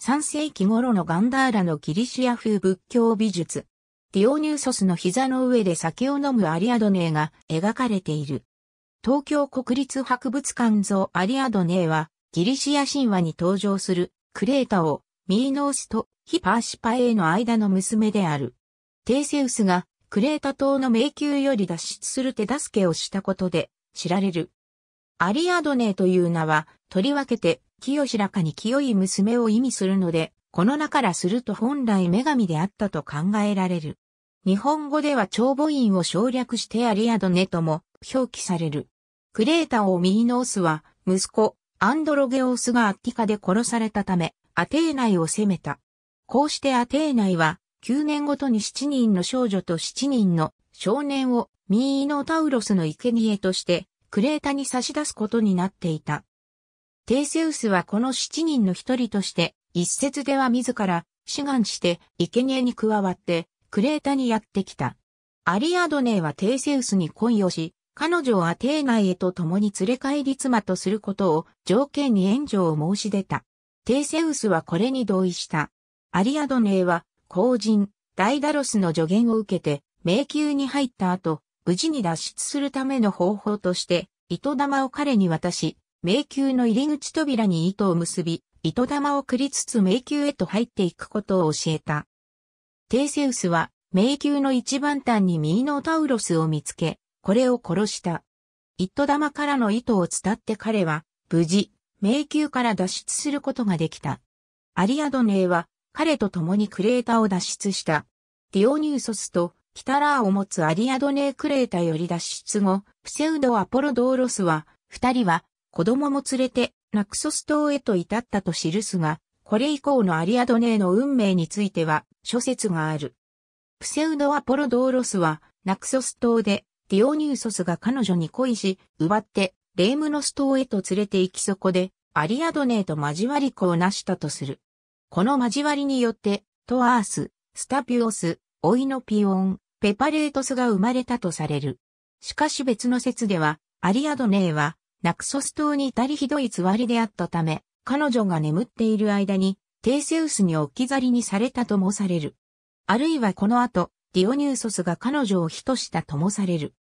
3世紀頃のガンダーラのギリシア風仏教美術。ディオニューソスの膝の上で酒を飲むアリアドネーが描かれている。東京国立博物館像アリアドネーは、ギリシア神話に登場するクレータをミーノースとヒパーシパエーの間の娘である。テイセウスがクレータ島の迷宮より脱出する手助けをしたことで知られる。アリアドネーという名は、とりわけて清らかに清い娘を意味するので、この名からすると本来女神であったと考えられる。日本語では長母院を省略してアリアドネとも表記される。クレータをミーノースは、息子、アンドロゲオスがアッティカで殺されたため、アテーナイを攻めた。こうしてアテーナイは、9年ごとに7人の少女と7人の少年をミーノタウロスの生贄として、クレータに差し出すことになっていた。テイセウスはこの七人の一人として、一説では自ら、志願して、生贄に加わって、クレータにやってきた。アリアドネはテイセウスに恋をし、彼女をアテーナへと共に連れ帰り妻とすることを条件に援助を申し出た。テイセウスはこれに同意した。アリアドネは、後人、ダイダロスの助言を受けて、迷宮に入った後、無事に脱出するための方法として、糸玉を彼に渡し、迷宮の入り口扉に糸を結び、糸玉をくりつつ迷宮へと入っていくことを教えた。テイセウスは迷宮の一番端にミーノタウロスを見つけ、これを殺した。糸玉からの糸を伝って彼は、無事、迷宮から脱出することができた。アリアドネーは、彼と共にクレーターを脱出した。ディオニューソスと、キタラーを持つアリアドネークレータより脱出後、プセウド・アポロドーロスは、二人は子供も連れてナクソス島へと至ったと記すが、これ以降のアリアドネーの運命については諸説がある。プセウドアポロドーロスはナクソス島でディオニューソスが彼女に恋し、奪ってレームノス島へと連れて行きそこでアリアドネーと交わり子を成したとする。この交わりによってトアース、スタピオス、オイノピオン、ペパレートスが生まれたとされる。しかし別の説では、アリアドネーは、ナクソス島に至りひどいつわりであったため、彼女が眠っている間に、テイセウスに置き去りにされたともされる。あるいはこの後、ディオニューソスが彼女を人したともされる。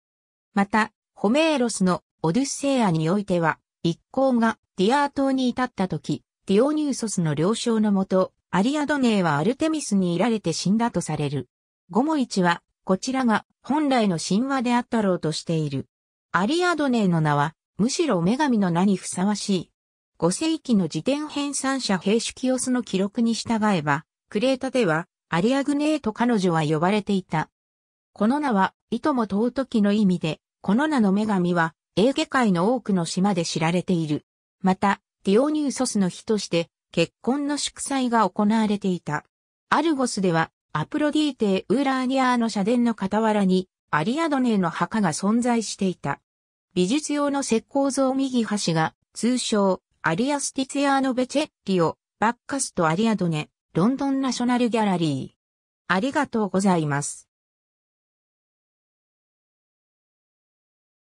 また、ホメーロスのオデュッセイアにおいては、一行がディアー島に至った時、ディオニューソスの了承のもと、アリアドネーはアルテミスにいられて死んだとされる。ゴモイチは、こちらが本来の神話であったろうとしている。アリアドネーの名は、むしろ女神の名にふさわしい。5世紀の時点編纂者兵士キオスの記録に従えば、クレータではアリアグネーと彼女は呼ばれていた。この名は、いとも尊きの意味で、この名の女神は、エーゲ海の多くの島で知られている。また、ディオニューソスの日として、結婚の祝祭が行われていた。アルゴスでは、アプロディーテ・ウーラーニアーの社殿の傍らに、アリアドネーの墓が存在していた。美術用の石膏像右端が、通称、アリアスティツィアーノ・ベチェッリオ、バッカスとアリアドネ、ロンドンナショナルギャラリー。ありがとうございます。